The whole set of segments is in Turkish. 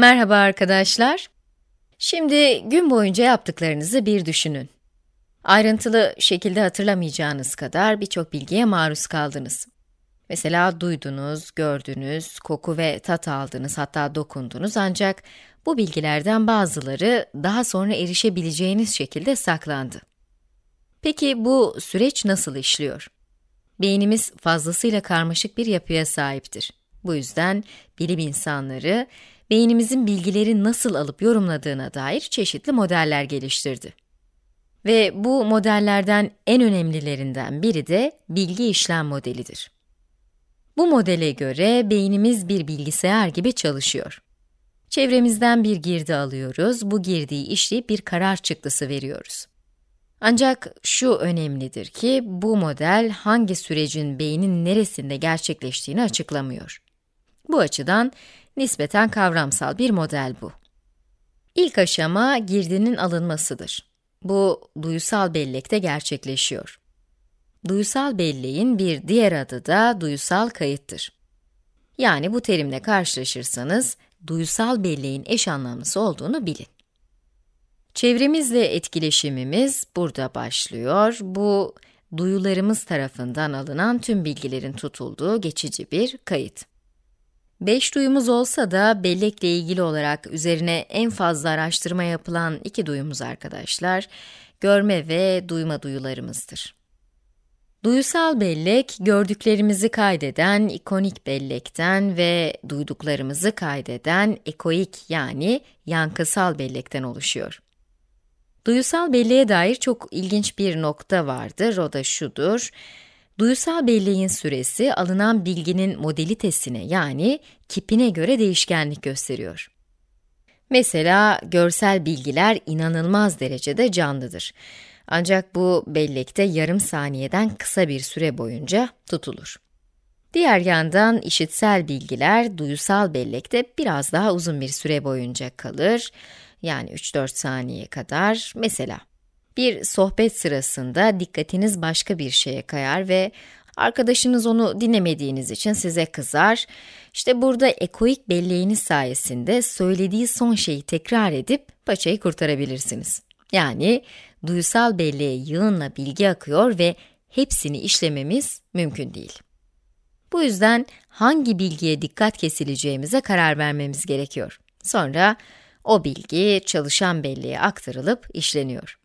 Merhaba arkadaşlar. Şimdi gün boyunca yaptıklarınızı bir düşünün. Ayrıntılı şekilde hatırlamayacağınız kadar birçok bilgiye maruz kaldınız. Mesela duydunuz, gördünüz, koku ve tat aldınız, hatta dokundunuz ancak bu bilgilerden bazıları daha sonra erişebileceğiniz şekilde saklandı. Peki bu süreç nasıl işliyor? Beynimiz fazlasıyla karmaşık bir yapıya sahiptir. Bu yüzden bilim insanları beynimizin bilgileri nasıl alıp yorumladığına dair çeşitli modeller geliştirdi. Ve bu modellerden en önemlilerinden biri de bilgi işlem modelidir. Bu modele göre beynimiz bir bilgisayar gibi çalışıyor. Çevremizden bir girdi alıyoruz, bu girdiyi işleyip bir karar çıktısı veriyoruz. Ancak şu önemlidir ki bu model hangi sürecin beynin neresinde gerçekleştiğini açıklamıyor. Bu açıdan nispeten kavramsal bir model bu. İlk aşama girdinin alınmasıdır. Bu duysal bellekte gerçekleşiyor. Duysal belleğin bir diğer adı da duysal kayıttır. Yani bu terimle karşılaşırsanız duysal belleğin eş anlamlısı olduğunu bilin. Çevremizle etkileşimimiz burada başlıyor. Bu duyularımız tarafından alınan tüm bilgilerin tutulduğu geçici bir kayıt. Beş duyumuz olsa da bellekle ilgili olarak üzerine en fazla araştırma yapılan iki duyumuz arkadaşlar, görme ve duyma duyularımızdır. Duyusal bellek, gördüklerimizi kaydeden ikonik bellekten ve duyduklarımızı kaydeden ekoik yani yankısal bellekten oluşuyor. Duyusal belleğe dair çok ilginç bir nokta vardır, o da şudur. Duyusal belleğin süresi alınan bilginin modelitesine yani kipine göre değişkenlik gösteriyor. Mesela görsel bilgiler inanılmaz derecede canlıdır. Ancak bu bellekte yarım saniyeden kısa bir süre boyunca tutulur. Diğer yandan işitsel bilgiler duyusal bellekte biraz daha uzun bir süre boyunca kalır. Yani 3-4 saniye kadar. Mesela bir sohbet sırasında dikkatiniz başka bir şeye kayar ve arkadaşınız onu dinlemediğiniz için size kızar. İşte burada ekoik belleğiniz sayesinde söylediği son şeyi tekrar edip paçayı kurtarabilirsiniz. Yani duysal belleğe yığınla bilgi akıyor ve hepsini işlememiz mümkün değil. Bu yüzden hangi bilgiye dikkat kesileceğimize karar vermemiz gerekiyor. Sonra o bilgi çalışan belleğe aktarılıp işleniyor.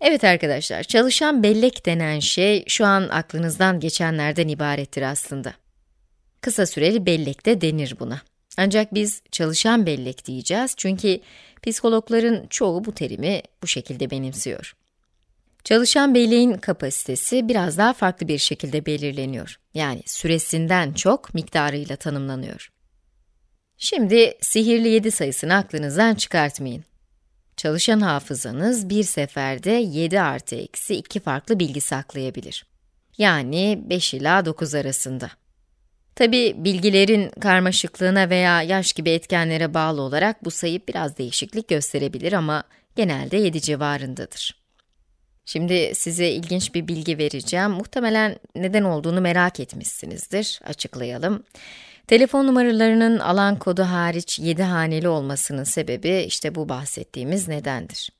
Evet arkadaşlar, çalışan bellek denen şey şu an aklınızdan geçenlerden ibarettir aslında. Kısa süreli bellek de denir buna. Ancak biz çalışan bellek diyeceğiz çünkü psikologların çoğu bu terimi bu şekilde benimsiyor. Çalışan belleğin kapasitesi biraz daha farklı bir şekilde belirleniyor. Yani süresinden çok miktarıyla tanımlanıyor. Şimdi sihirli 7 sayısını aklınızdan çıkartmayın. Çalışan hafızanız bir seferde 7 artı eksi 2 farklı bilgi saklayabilir. Yani 5 ila 9 arasında. Tabi bilgilerin karmaşıklığına veya yaş gibi etkenlere bağlı olarak bu sayı biraz değişiklik gösterebilir ama genelde 7 civarındadır. Şimdi size ilginç bir bilgi vereceğim. Muhtemelen neden olduğunu merak etmişsinizdir. Açıklayalım. Açıklayalım. Telefon numaralarının alan kodu hariç 7 haneli olmasının sebebi işte bu bahsettiğimiz nedendir.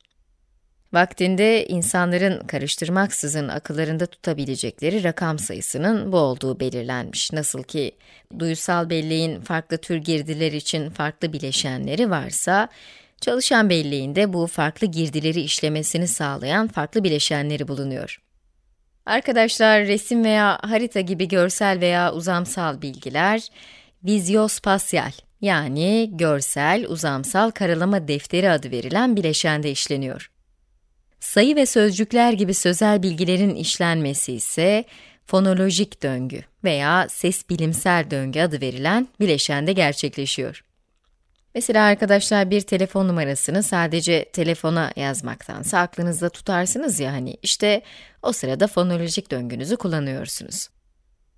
Vaktinde insanların karıştırmaksızın akıllarında tutabilecekleri rakam sayısının bu olduğu belirlenmiş. Nasıl ki duysal belleğin farklı tür girdiler için farklı bileşenleri varsa, çalışan belleğinde bu farklı girdileri işlemesini sağlayan farklı bileşenleri bulunuyor. Arkadaşlar resim veya harita gibi görsel veya uzamsal bilgiler, vizyospasiyal yani görsel uzamsal karalama defteri adı verilen bileşende işleniyor. Sayı ve sözcükler gibi sözel bilgilerin işlenmesi ise fonolojik döngü veya ses bilimsel döngü adı verilen bileşende gerçekleşiyor. Mesela arkadaşlar bir telefon numarasını sadece telefona yazmaktansa aklınızda tutarsınız ya hani işte o sırada fonolojik döngünüzü kullanıyorsunuz.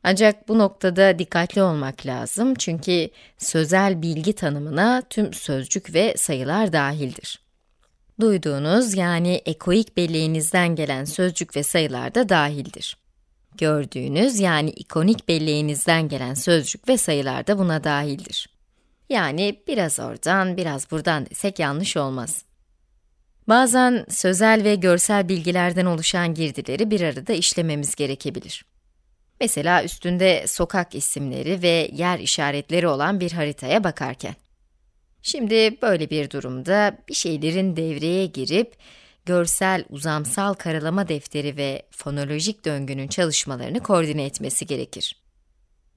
Ancak bu noktada dikkatli olmak lazım çünkü sözel bilgi tanımına tüm sözcük ve sayılar dahildir. Duyduğunuz yani ekoik belleğinizden gelen sözcük ve sayılar da dahildir. Gördüğünüz yani ikonik belleğinizden gelen sözcük ve sayılar da buna dahildir. Yani biraz oradan, biraz buradan desek yanlış olmaz. Bazen sözel ve görsel bilgilerden oluşan girdileri bir arada işlememiz gerekebilir. Mesela üstünde sokak isimleri ve yer işaretleri olan bir haritaya bakarken. Şimdi böyle bir durumda bir şeylerin devreye girip görsel uzamsal karalama defteri ve fonolojik döngünün çalışmalarını koordine etmesi gerekir.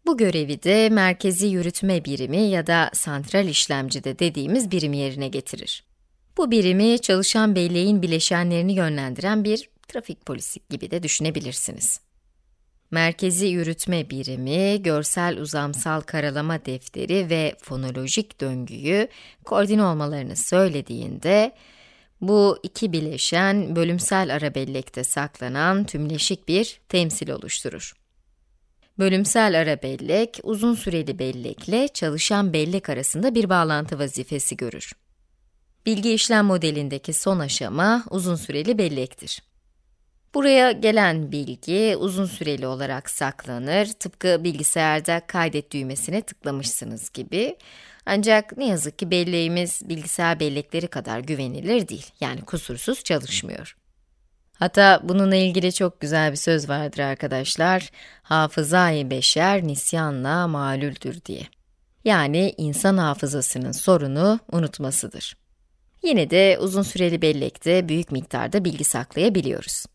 Bu görevi de merkezi yürütme birimi ya da santral işlemcide dediğimiz birim yerine getirir. Bu birimi çalışan belleğin bileşenlerini yönlendiren bir trafik polisi gibi de düşünebilirsiniz. Merkezi Yürütme Birimi, görsel uzamsal karalama defteri ve fonolojik döngüyü koordine olmalarını söylediğinde, bu iki bileşen bölümsel ara bellekte saklanan tümleşik bir temsil oluşturur. Bölümsel ara bellek, uzun süreli bellekle çalışan bellek arasında bir bağlantı vazifesi görür. Bilgi işlem modelindeki son aşama uzun süreli bellektir. Buraya gelen bilgi uzun süreli olarak saklanır. Tıpkı bilgisayarda kaydet düğmesine tıklamışsınız gibi. Ancak ne yazık ki belleğimiz bilgisayar bellekleri kadar güvenilir değil. Yani kusursuz çalışmıyor. Hatta bununla ilgili çok güzel bir söz vardır arkadaşlar. Hafızayı beşer nisyanla malüldür diye. Yani insan hafızasının sorunu unutmasıdır. Yine de uzun süreli bellekte büyük miktarda bilgi saklayabiliyoruz.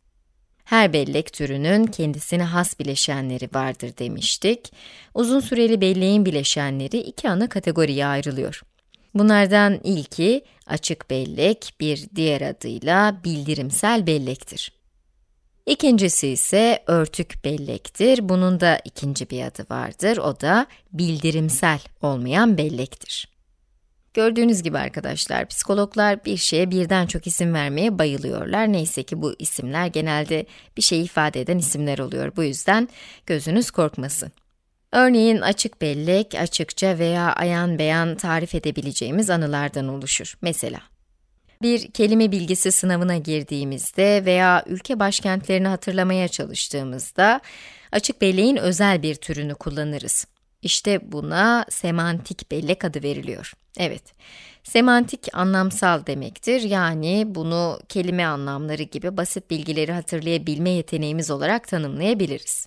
Her bellek türünün kendisine has bileşenleri vardır demiştik. Uzun süreli belleğin bileşenleri iki ana kategoriye ayrılıyor. Bunlardan ilki açık bellek, bir diğer adıyla bildirimsel bellektir. İkincisi ise örtük bellektir. Bunun da ikinci bir adı vardır. O da bildirimsel olmayan bellektir. Gördüğünüz gibi arkadaşlar, psikologlar bir şeye birden çok isim vermeye bayılıyorlar. Neyse ki bu isimler genelde bir şey ifade eden isimler oluyor. Bu yüzden gözünüz korkmasın. Örneğin açık bellek, açıkça veya ayan beyan tarif edebileceğimiz anılardan oluşur. Mesela, bir kelime bilgisi sınavına girdiğimizde veya ülke başkentlerini hatırlamaya çalıştığımızda açık belleğin özel bir türünü kullanırız. İşte buna semantik bellek adı veriliyor. Evet, semantik anlamsal demektir. Yani bunu kelime anlamları gibi basit bilgileri hatırlayabilme yeteneğimiz olarak tanımlayabiliriz.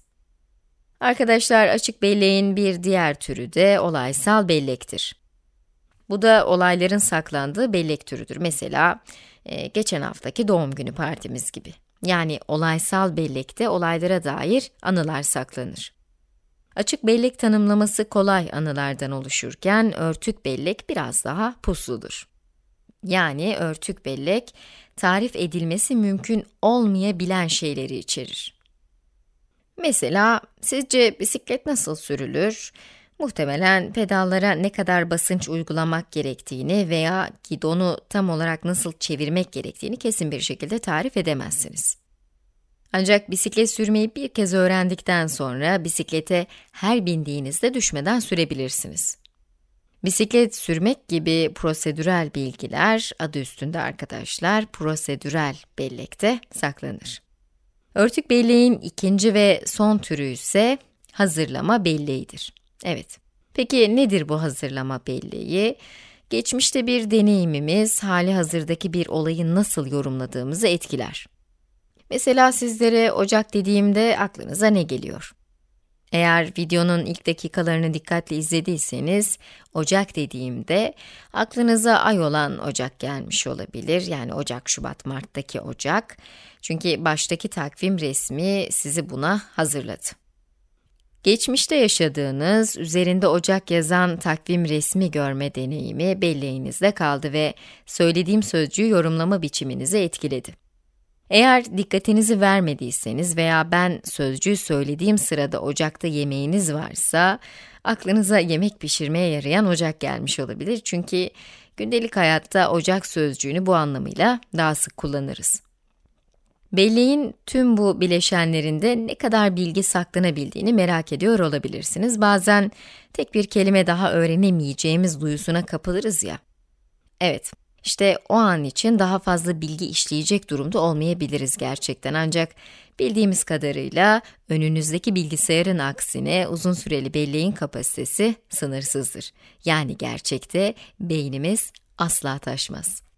Arkadaşlar açık belleğin bir diğer türü de olaysal bellektir. Bu da olayların saklandığı bellek türüdür. Mesela e, geçen haftaki doğum günü partimiz gibi. Yani olaysal bellekte olaylara dair anılar saklanır. Açık bellek tanımlaması kolay anılardan oluşurken örtük bellek biraz daha pusludur. Yani örtük bellek tarif edilmesi mümkün olmayabilen şeyleri içerir. Mesela sizce bisiklet nasıl sürülür? Muhtemelen pedallara ne kadar basınç uygulamak gerektiğini veya gidonu tam olarak nasıl çevirmek gerektiğini kesin bir şekilde tarif edemezsiniz. Ancak bisiklet sürmeyi bir kez öğrendikten sonra bisiklete her bindiğinizde düşmeden sürebilirsiniz. Bisiklet sürmek gibi prosedürel bilgiler adı üstünde arkadaşlar prosedürel bellekte saklanır. Örtük belleğin ikinci ve son türü ise hazırlama belleğidir. Evet. Peki nedir bu hazırlama belleği? Geçmişte bir deneyimimiz hali hazırdaki bir olayı nasıl yorumladığımızı etkiler. Mesela sizlere Ocak dediğimde aklınıza ne geliyor? Eğer videonun ilk dakikalarını dikkatli izlediyseniz, Ocak dediğimde aklınıza ay olan Ocak gelmiş olabilir. Yani Ocak, Şubat, Mart'taki Ocak. Çünkü baştaki takvim resmi sizi buna hazırladı. Geçmişte yaşadığınız, üzerinde Ocak yazan takvim resmi görme deneyimi belleğinizde kaldı ve söylediğim sözcüğü yorumlama biçiminizi etkiledi. Eğer dikkatinizi vermediyseniz veya ben sözcüğü söylediğim sırada ocakta yemeğiniz varsa, aklınıza yemek pişirmeye yarayan ocak gelmiş olabilir. Çünkü gündelik hayatta ocak sözcüğünü bu anlamıyla daha sık kullanırız. Belleğin tüm bu bileşenlerinde ne kadar bilgi saklanabildiğini merak ediyor olabilirsiniz. Bazen tek bir kelime daha öğrenemeyeceğimiz duyusuna kapılırız ya. Evet, işte o an için daha fazla bilgi işleyecek durumda olmayabiliriz gerçekten ancak bildiğimiz kadarıyla önünüzdeki bilgisayarın aksine uzun süreli belleğin kapasitesi sınırsızdır. Yani gerçekte beynimiz asla taşmaz.